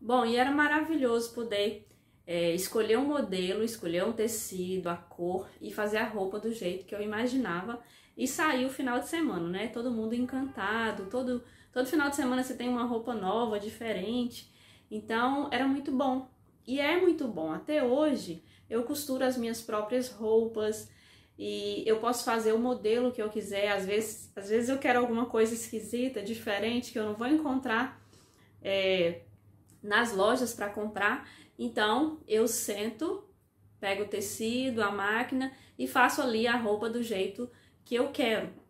Bom, e era maravilhoso poder é, escolher um modelo, escolher um tecido, a cor e fazer a roupa do jeito que eu imaginava e sair o final de semana, né? Todo mundo encantado, todo, todo final de semana você tem uma roupa nova, diferente. Então era muito bom. E é muito bom. Até hoje eu costuro as minhas próprias roupas e eu posso fazer o modelo que eu quiser. Às vezes, às vezes eu quero alguma coisa esquisita, diferente, que eu não vou encontrar. É, nas lojas para comprar. Então, eu sento, pego o tecido, a máquina e faço ali a roupa do jeito que eu quero.